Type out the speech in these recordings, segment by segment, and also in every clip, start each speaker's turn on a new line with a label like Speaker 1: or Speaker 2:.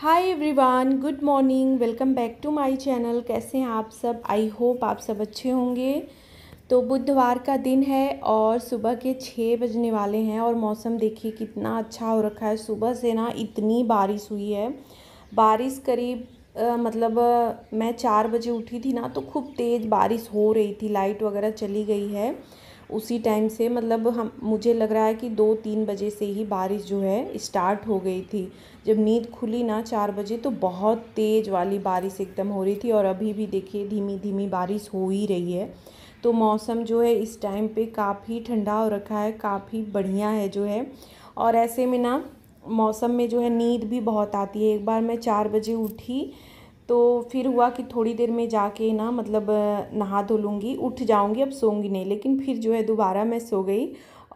Speaker 1: hi everyone good morning welcome back to my channel कैसे हैं आप सब आई होप आप सब अच्छे होंगे तो बुधवार का दिन है और सुबह के छः बजने वाले हैं और मौसम देखिए कितना अच्छा हो रखा है सुबह से ना इतनी बारिश हुई है बारिश करीब आ, मतलब मैं चार बजे उठी थी ना तो खूब तेज़ बारिश हो रही थी लाइट वगैरह चली गई है उसी टाइम से मतलब हम मुझे लग रहा है कि दो तीन बजे से ही बारिश जो है स्टार्ट हो गई थी जब नींद खुली ना चार बजे तो बहुत तेज़ वाली बारिश एकदम हो रही थी और अभी भी देखिए धीमी धीमी बारिश हो ही रही है तो मौसम जो है इस टाइम पे काफ़ी ठंडा हो रखा है काफ़ी बढ़िया है जो है और ऐसे में ना मौसम में जो है नींद भी बहुत आती है एक बार मैं चार बजे उठी तो फिर हुआ कि थोड़ी देर में जाके ना मतलब नहा धो लूँगी उठ जाऊँगी अब सोऊंगी नहीं लेकिन फिर जो है दोबारा मैं सो गई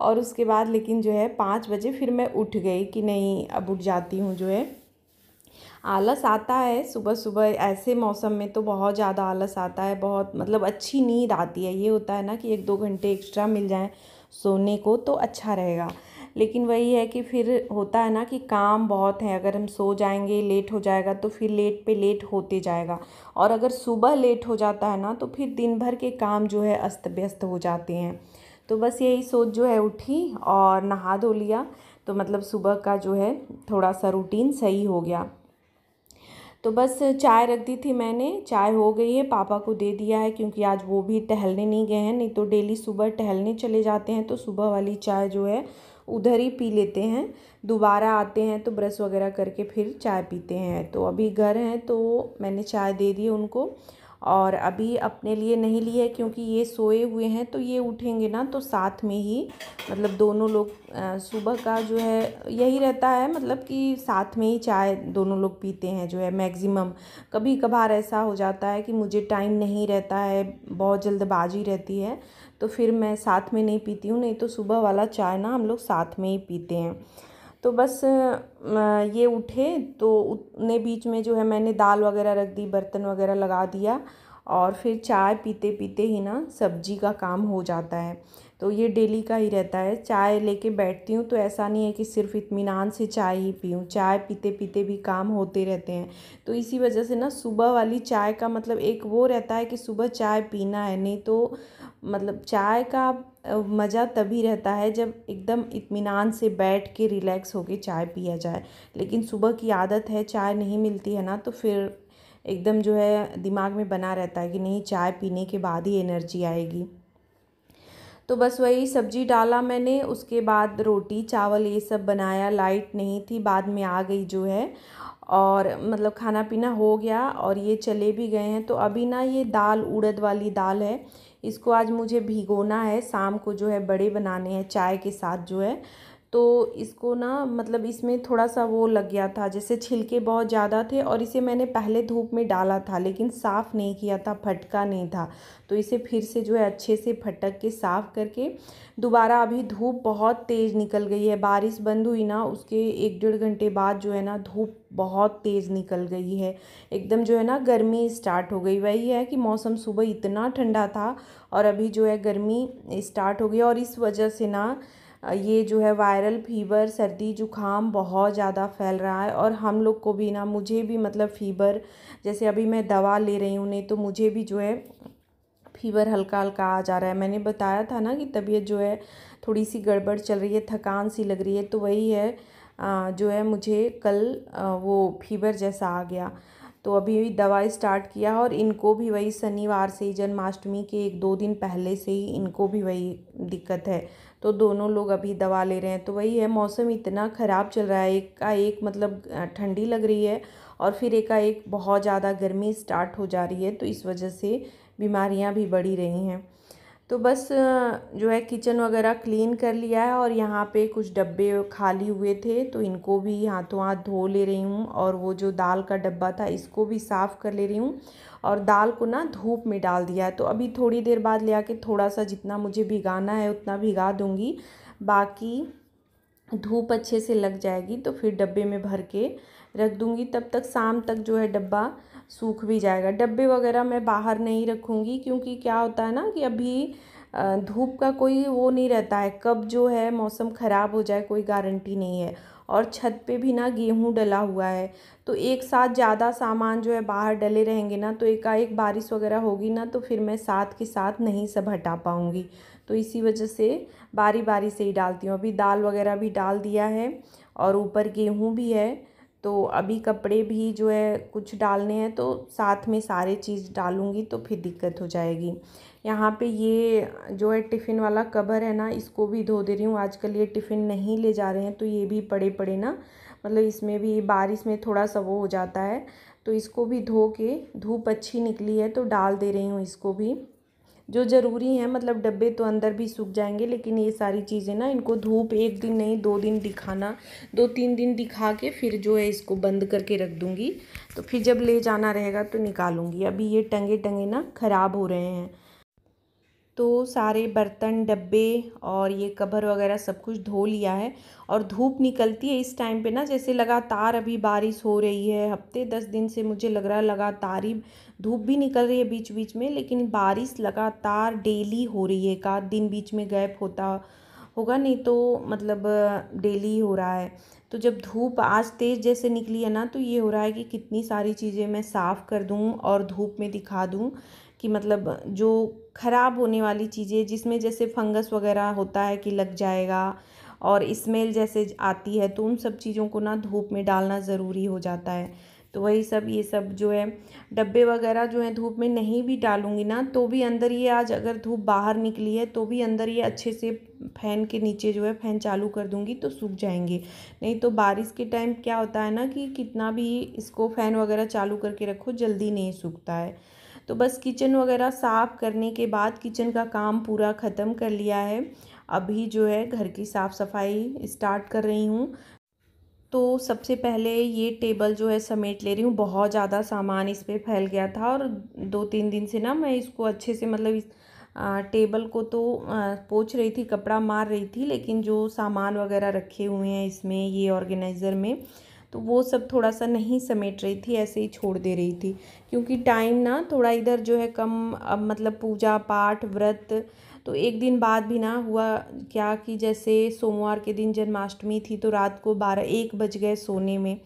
Speaker 1: और उसके बाद लेकिन जो है पाँच बजे फिर मैं उठ गई कि नहीं अब उठ जाती हूँ जो है आलस आता है सुबह सुबह ऐसे मौसम में तो बहुत ज़्यादा आलस आता है बहुत मतलब अच्छी नींद आती है ये होता है ना कि एक दो घंटे एक्स्ट्रा मिल जाए सोने को तो अच्छा रहेगा लेकिन वही है कि फिर होता है ना कि काम बहुत है अगर हम सो जाएंगे लेट हो जाएगा तो फिर लेट पे लेट होते जाएगा और अगर सुबह लेट हो जाता है ना तो फिर दिन भर के काम जो है अस्त व्यस्त हो जाते हैं तो बस यही सोच जो है उठी और नहा धो लिया तो मतलब सुबह का जो है थोड़ा सा रूटीन सही हो गया तो बस चाय रख दी थी मैंने चाय हो गई है पापा को दे दिया है क्योंकि आज वो भी टहलने नहीं गए हैं नहीं तो डेली सुबह टहलने चले जाते हैं तो सुबह वाली चाय जो है उधर ही पी लेते हैं दोबारा आते हैं तो ब्रश वगैरह करके फिर चाय पीते हैं तो अभी घर हैं तो मैंने चाय दे दी उनको और अभी अपने लिए नहीं लिया है क्योंकि ये सोए हुए हैं तो ये उठेंगे ना तो साथ में ही मतलब दोनों लोग सुबह का जो है यही रहता है मतलब कि साथ में ही चाय दोनों लोग पीते हैं जो है मैक्सिमम कभी कभार ऐसा हो जाता है कि मुझे टाइम नहीं रहता है बहुत जल्दबाजी रहती है तो फिर मैं साथ में नहीं पीती हूँ नहीं तो सुबह वाला चाय ना हम लोग साथ में ही पीते हैं तो बस ये उठे तो उतने बीच में जो है मैंने दाल वगैरह रख दी बर्तन वगैरह लगा दिया और फिर चाय पीते पीते ही ना सब्जी का काम हो जाता है तो ये डेली का ही रहता है चाय लेके बैठती हूँ तो ऐसा नहीं है कि सिर्फ इतमान से चाय ही पीऊँ चाय पीते पीते भी काम होते रहते हैं तो इसी वजह से ना सुबह वाली चाय का मतलब एक वो रहता है कि सुबह चाय पीना है नहीं तो मतलब चाय का मज़ा तभी रहता है जब एकदम इत्मीनान से बैठ के रिलैक्स होके चाय पिया जाए लेकिन सुबह की आदत है चाय नहीं मिलती है ना तो फिर एकदम जो है दिमाग में बना रहता है कि नहीं चाय पीने के बाद ही एनर्जी आएगी तो बस वही सब्जी डाला मैंने उसके बाद रोटी चावल ये सब बनाया लाइट नहीं थी बाद में आ गई जो है और मतलब खाना पीना हो गया और ये चले भी गए हैं तो अभी ना ये दाल उड़द वाली दाल है इसको आज मुझे भिगोना है शाम को जो है बड़े बनाने हैं चाय के साथ जो है तो इसको ना मतलब इसमें थोड़ा सा वो लग गया था जैसे छिलके बहुत ज़्यादा थे और इसे मैंने पहले धूप में डाला था लेकिन साफ़ नहीं किया था फटका नहीं था तो इसे फिर से जो है अच्छे से फटक के साफ़ करके दोबारा अभी धूप बहुत तेज़ निकल गई है बारिश बंद हुई ना उसके एक डेढ़ घंटे बाद जो है ना धूप बहुत तेज़ निकल गई है एकदम जो है ना गर्मी स्टार्ट हो गई वही है कि मौसम सुबह इतना ठंडा था और अभी जो है गर्मी स्टार्ट हो गई और इस वजह से ना ये जो है वायरल फीवर सर्दी जुकाम बहुत ज़्यादा फैल रहा है और हम लोग को भी ना मुझे भी मतलब फीवर जैसे अभी मैं दवा ले रही हूँ नहीं तो मुझे भी जो है फीवर हल्का हल्का आ जा रहा है मैंने बताया था ना कि तबीयत जो है थोड़ी सी गड़बड़ चल रही है थकान सी लग रही है तो वही है जो है मुझे कल वो फीवर जैसा आ गया तो अभी भी दवाई स्टार्ट किया और इनको भी वही शनिवार से ही जन्माष्टमी के एक दो दिन पहले से ही इनको भी वही दिक्कत है तो दोनों लोग अभी दवा ले रहे हैं तो वही है मौसम इतना ख़राब चल रहा है एक का एक मतलब ठंडी लग रही है और फिर एकाएक बहुत ज़्यादा गर्मी स्टार्ट हो जा रही है तो इस वजह से बीमारियाँ भी बढ़ी रही हैं तो बस जो है किचन वगैरह क्लीन कर लिया है और यहाँ पे कुछ डब्बे खाली हुए थे तो इनको भी हाथों हाथ धो ले रही हूँ और वो जो दाल का डब्बा था इसको भी साफ़ कर ले रही हूँ और दाल को ना धूप में डाल दिया है तो अभी थोड़ी देर बाद ले आके थोड़ा सा जितना मुझे भिगाना है उतना भिगा दूँगी बाकी धूप अच्छे से लग जाएगी तो फिर डब्बे में भर के रख दूँगी तब तक शाम तक जो है डब्बा सूख भी जाएगा डब्बे वगैरह मैं बाहर नहीं रखूँगी क्योंकि क्या होता है ना कि अभी धूप का कोई वो नहीं रहता है कब जो है मौसम ख़राब हो जाए कोई गारंटी नहीं है और छत पे भी ना गेहूँ डला हुआ है तो एक साथ ज़्यादा सामान जो है बाहर डले रहेंगे ना तो एकाएक बारिश वगैरह होगी ना तो फिर मैं साथ के साथ नहीं सब हटा पाऊँगी तो इसी वजह से बारी बारी से ही डालती हूँ अभी दाल वगैरह भी डाल दिया है और ऊपर गेहूँ भी है तो अभी कपड़े भी जो है कुछ डालने हैं तो साथ में सारे चीज़ डालूँगी तो फिर दिक्कत हो जाएगी यहाँ पे ये जो है टिफ़िन वाला कवर है ना इसको भी धो दे रही हूँ आजकल ये टिफ़िन नहीं ले जा रहे हैं तो ये भी पड़े पड़े ना मतलब इसमें भी बारिश में थोड़ा सा वो हो जाता है तो इसको भी धो के धूप अच्छी निकली है तो डाल दे रही हूँ इसको भी जो ज़रूरी हैं मतलब डब्बे तो अंदर भी सूख जाएंगे लेकिन ये सारी चीज़ें ना इनको धूप एक दिन नहीं दो दिन दिखाना दो तीन दिन दिखा के फिर जो है इसको बंद करके रख दूँगी तो फिर जब ले जाना रहेगा तो निकालूँगी अभी ये टंगे टंगे ना ख़राब हो रहे हैं तो सारे बर्तन डब्बे और ये कवर वगैरह सब कुछ धो लिया है और धूप निकलती है इस टाइम पे ना जैसे लगातार अभी बारिश हो रही है हफ्ते दस दिन से मुझे लग रहा है लगातार ही धूप भी निकल रही है बीच बीच में लेकिन बारिश लगातार डेली हो रही है का दिन बीच में गैप होता होगा नहीं तो मतलब डेली हो रहा है तो जब धूप आज तेज़ जैसे निकली है ना तो ये हो रहा है कि कितनी सारी चीज़ें मैं साफ़ कर दूँ और धूप में दिखा दूँ कि मतलब जो ख़राब होने वाली चीज़ें जिसमें जैसे फंगस वगैरह होता है कि लग जाएगा और स्मेल जैसे आती है तो उन सब चीज़ों को ना धूप में डालना ज़रूरी हो जाता है तो वही सब ये सब जो है डब्बे वगैरह जो है धूप में नहीं भी डालूंगी ना तो भी अंदर ये आज अगर धूप बाहर निकली है तो भी अंदर ये अच्छे से फैन के नीचे जो है फैन चालू कर दूँगी तो सूख जाएंगे नहीं तो बारिश के टाइम क्या होता है ना कि कितना भी इसको फ़ैन वगैरह चालू करके रखो जल्दी नहीं सूखता है तो बस किचन वगैरह साफ़ करने के बाद किचन का काम पूरा ख़त्म कर लिया है अभी जो है घर की साफ़ सफाई स्टार्ट कर रही हूँ तो सबसे पहले ये टेबल जो है समेट ले रही हूँ बहुत ज़्यादा सामान इस पर फैल गया था और दो तीन दिन से ना मैं इसको अच्छे से मतलब इस आ, टेबल को तो पोछ रही थी कपड़ा मार रही थी लेकिन जो सामान वगैरह रखे हुए हैं इसमें ये ऑर्गेनाइज़र में तो वो सब थोड़ा सा नहीं समेट रही थी ऐसे ही छोड़ दे रही थी क्योंकि टाइम ना थोड़ा इधर जो है कम मतलब पूजा पाठ व्रत तो एक दिन बाद भी ना हुआ क्या कि जैसे सोमवार के दिन जन्माष्टमी थी तो रात को बारह एक बज गए सोने में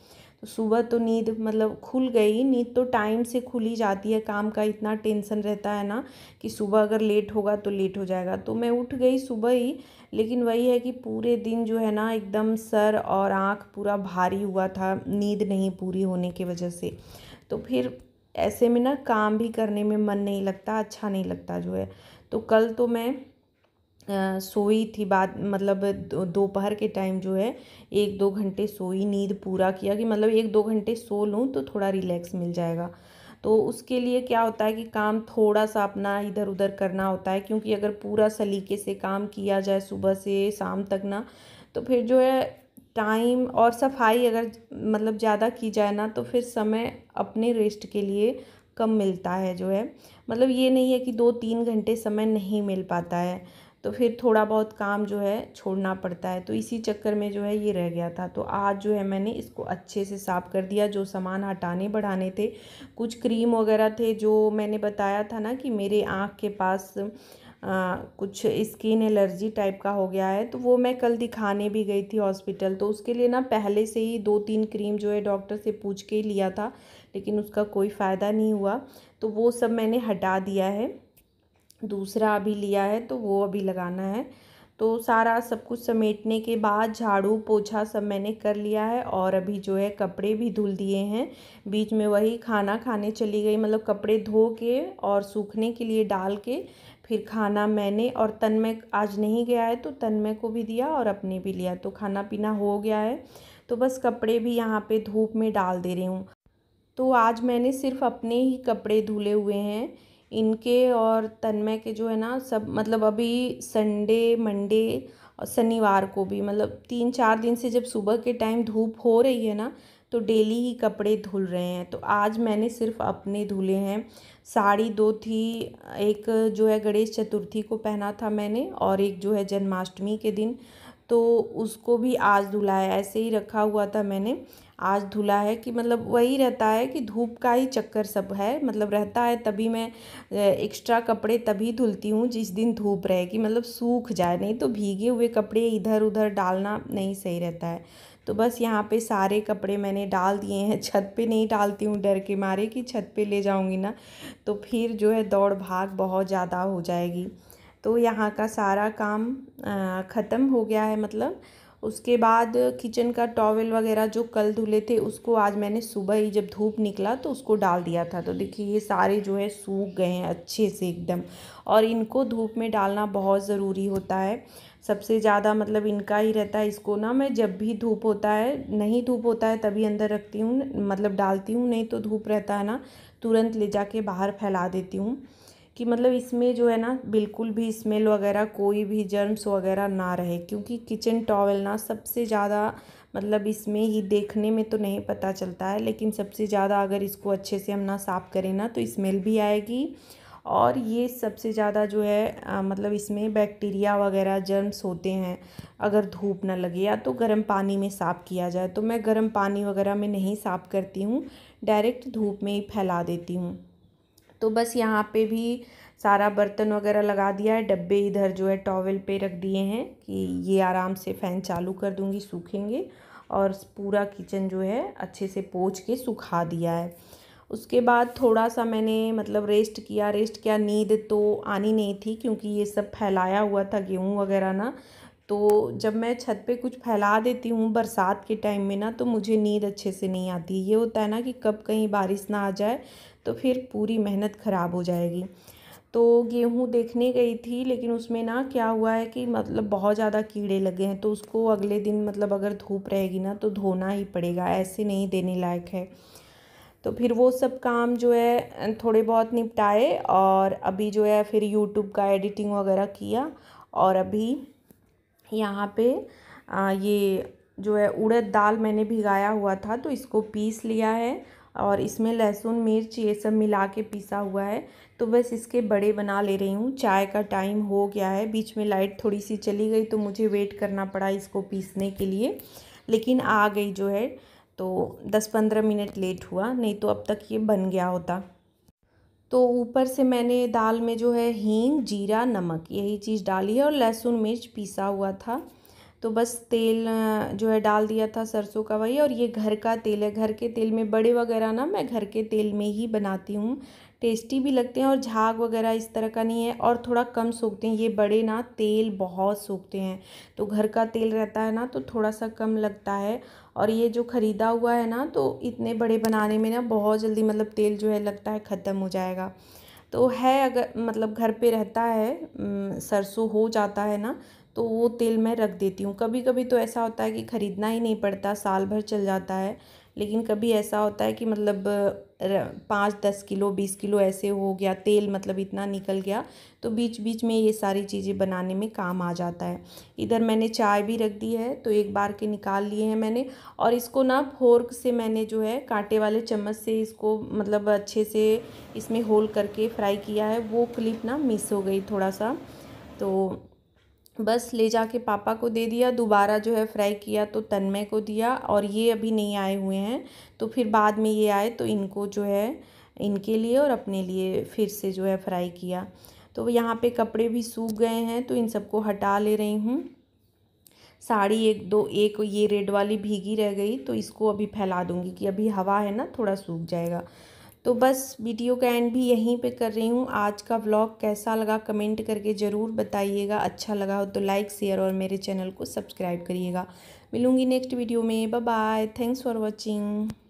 Speaker 1: तो सुबह तो नींद मतलब खुल गई नींद तो टाइम से खुली जाती है काम का इतना टेंशन रहता है ना कि सुबह अगर लेट होगा तो लेट हो जाएगा तो मैं उठ गई सुबह ही लेकिन वही है कि पूरे दिन जो है ना एकदम सर और आँख पूरा भारी हुआ था नींद नहीं पूरी होने की वजह से तो फिर ऐसे में ना काम भी करने में मन नहीं लगता अच्छा नहीं लगता जो है तो कल तो मैं सोई थी बाद मतलब दोपहर के टाइम जो है एक दो घंटे सोई नींद पूरा किया कि मतलब एक दो घंटे सो लूँ तो थोड़ा रिलैक्स मिल जाएगा तो उसके लिए क्या होता है कि काम थोड़ा सा अपना इधर उधर करना होता है क्योंकि अगर पूरा सलीके से काम किया जाए सुबह से शाम तक ना तो फिर जो है टाइम और सफाई अगर मतलब ज़्यादा की जाए ना तो फिर समय अपने रेस्ट के लिए कम मिलता है जो है मतलब ये नहीं है कि दो तीन घंटे समय नहीं मिल पाता है तो फिर थोड़ा बहुत काम जो है छोड़ना पड़ता है तो इसी चक्कर में जो है ये रह गया था तो आज जो है मैंने इसको अच्छे से साफ़ कर दिया जो सामान हटाने बढ़ाने थे कुछ क्रीम वगैरह थे जो मैंने बताया था ना कि मेरे आँख के पास आ, कुछ स्किन एलर्जी टाइप का हो गया है तो वो मैं कल दिखाने भी गई थी हॉस्पिटल तो उसके लिए ना पहले से ही दो तीन क्रीम जो है डॉक्टर से पूछ के लिया था लेकिन उसका कोई फ़ायदा नहीं हुआ तो वो सब मैंने हटा दिया है दूसरा अभी लिया है तो वो अभी लगाना है तो सारा सब कुछ समेटने के बाद झाड़ू पोछा सब मैंने कर लिया है और अभी जो है कपड़े भी धुल दिए हैं बीच में वही खाना खाने चली गई मतलब कपड़े धो के और सूखने के लिए डाल के फिर खाना मैंने और तन्मय आज नहीं गया है तो तन्मय को भी दिया और अपने भी लिया तो खाना पीना हो गया है तो बस कपड़े भी यहाँ पर धूप में डाल दे रही हूँ तो आज मैंने सिर्फ अपने ही कपड़े धुले हुए हैं इनके और तन्मय के जो है ना सब मतलब अभी संडे मंडे और शनिवार को भी मतलब तीन चार दिन से जब सुबह के टाइम धूप हो रही है ना तो डेली ही कपड़े धुल रहे हैं तो आज मैंने सिर्फ अपने धुले हैं साड़ी दो थी एक जो है गणेश चतुर्थी को पहना था मैंने और एक जो है जन्माष्टमी के दिन तो उसको भी आज धुला है ऐसे ही रखा हुआ था मैंने आज धुला है कि मतलब वही रहता है कि धूप का ही चक्कर सब है मतलब रहता है तभी मैं एक्स्ट्रा कपड़े तभी धुलती हूँ जिस दिन धूप रहेगी मतलब सूख जाए नहीं तो भीगे हुए कपड़े इधर उधर डालना नहीं सही रहता है तो बस यहाँ पे सारे कपड़े मैंने डाल दिए हैं छत पे नहीं डालती हूँ डर के मारे कि छत पे ले जाऊँगी ना तो फिर जो है दौड़ भाग बहुत ज़्यादा हो जाएगी तो यहाँ का सारा काम ख़त्म हो गया है मतलब उसके बाद किचन का टॉवल वगैरह जो कल धुले थे उसको आज मैंने सुबह ही जब धूप निकला तो उसको डाल दिया था तो देखिए ये सारे जो है सूख गए हैं अच्छे से एकदम और इनको धूप में डालना बहुत ज़रूरी होता है सबसे ज़्यादा मतलब इनका ही रहता है इसको ना मैं जब भी धूप होता है नहीं धूप होता है तभी अंदर रखती हूँ मतलब डालती हूँ नहीं तो धूप रहता है ना तुरंत ले जा बाहर फैला देती हूँ कि मतलब इसमें जो है ना बिल्कुल भी स्मेल वगैरह कोई भी जर्म्स वगैरह ना रहे क्योंकि किचन टॉवल ना सबसे ज़्यादा मतलब इसमें ही देखने में तो नहीं पता चलता है लेकिन सबसे ज़्यादा अगर इसको अच्छे से हम ना साफ़ करें ना तो स्मेल भी आएगी और ये सबसे ज़्यादा जो है आ, मतलब इसमें बैक्टीरिया वगैरह जर्म्स होते हैं अगर धूप ना लगे या तो गर्म पानी में साफ़ किया जाए तो मैं गर्म पानी वगैरह में नहीं साफ़ करती हूँ डायरेक्ट धूप में ही फैला देती हूँ तो बस यहाँ पे भी सारा बर्तन वगैरह लगा दिया है डब्बे इधर जो है टॉवल पे रख दिए हैं कि ये आराम से फ़ैन चालू कर दूँगी सूखेंगे और पूरा किचन जो है अच्छे से पोछ के सुखा दिया है उसके बाद थोड़ा सा मैंने मतलब रेस्ट किया रेस्ट किया नींद तो आनी नहीं थी क्योंकि ये सब फैलाया हुआ था गेहूँ वगैरह ना तो जब मैं छत पे कुछ फैला देती हूँ बरसात के टाइम में ना तो मुझे नींद अच्छे से नहीं आती ये होता है ना कि कब कहीं बारिश ना आ जाए तो फिर पूरी मेहनत ख़राब हो जाएगी तो गेहूँ देखने गई थी लेकिन उसमें ना क्या हुआ है कि मतलब बहुत ज़्यादा कीड़े लगे हैं तो उसको अगले दिन मतलब अगर धूप रहेगी ना तो धोना ही पड़ेगा ऐसे नहीं देने लायक है तो फिर वो सब काम जो है थोड़े बहुत निपटाए और अभी जो है फिर यूट्यूब का एडिटिंग वगैरह किया और अभी यहाँ पे आ, ये जो है उड़द दाल मैंने भिगाया हुआ था तो इसको पीस लिया है और इसमें लहसुन मिर्च ये सब मिला के पीसा हुआ है तो बस इसके बड़े बना ले रही हूँ चाय का टाइम हो गया है बीच में लाइट थोड़ी सी चली गई तो मुझे वेट करना पड़ा इसको पीसने के लिए लेकिन आ गई जो है तो दस पंद्रह मिनट लेट हुआ नहीं तो अब तक ये बन गया होता तो ऊपर से मैंने दाल में जो है हींग जीरा नमक यही चीज़ डाली है और लहसुन मिर्च पीसा हुआ था तो बस तेल जो है डाल दिया था सरसों का वही और ये घर का तेल है घर के तेल में बड़े वगैरह ना मैं घर के तेल में ही बनाती हूँ टेस्टी भी लगते हैं और झाग वगैरह इस तरह का नहीं है और थोड़ा कम सूखते हैं ये बड़े ना तेल बहुत सूखते हैं तो घर का तेल रहता है ना तो थोड़ा सा कम लगता है और ये जो ख़रीदा हुआ है ना तो इतने बड़े बनाने में ना बहुत जल्दी मतलब तेल जो है लगता है ख़त्म हो जाएगा तो है अगर मतलब घर पे रहता है सरसों हो जाता है ना तो वो तेल मैं रख देती हूँ कभी कभी तो ऐसा होता है कि ख़रीदना ही नहीं पड़ता साल भर चल जाता है लेकिन कभी ऐसा होता है कि मतलब पाँच दस किलो बीस किलो ऐसे हो गया तेल मतलब इतना निकल गया तो बीच बीच में ये सारी चीज़ें बनाने में काम आ जाता है इधर मैंने चाय भी रख दी है तो एक बार के निकाल लिए हैं मैंने और इसको ना फोर्क से मैंने जो है कांटे वाले चम्मच से इसको मतलब अच्छे से इसमें होल करके फ्राई किया है वो क्लिप ना मिस हो गई थोड़ा सा तो बस ले जाके पापा को दे दिया दोबारा जो है फ्राई किया तो तन्मय को दिया और ये अभी नहीं आए हुए हैं तो फिर बाद में ये आए तो इनको जो है इनके लिए और अपने लिए फिर से जो है फ्राई किया तो यहाँ पे कपड़े भी सूख गए हैं तो इन सबको हटा ले रही हूँ साड़ी एक दो एक ये रेड वाली भीगी रह गई तो इसको अभी फैला दूँगी कि अभी हवा है ना थोड़ा सूख जाएगा तो बस वीडियो का एंड भी यहीं पे कर रही हूँ आज का व्लॉग कैसा लगा कमेंट करके ज़रूर बताइएगा अच्छा लगा हो तो लाइक शेयर और मेरे चैनल को सब्सक्राइब करिएगा मिलूँगी नेक्स्ट वीडियो में bye bye thanks for watching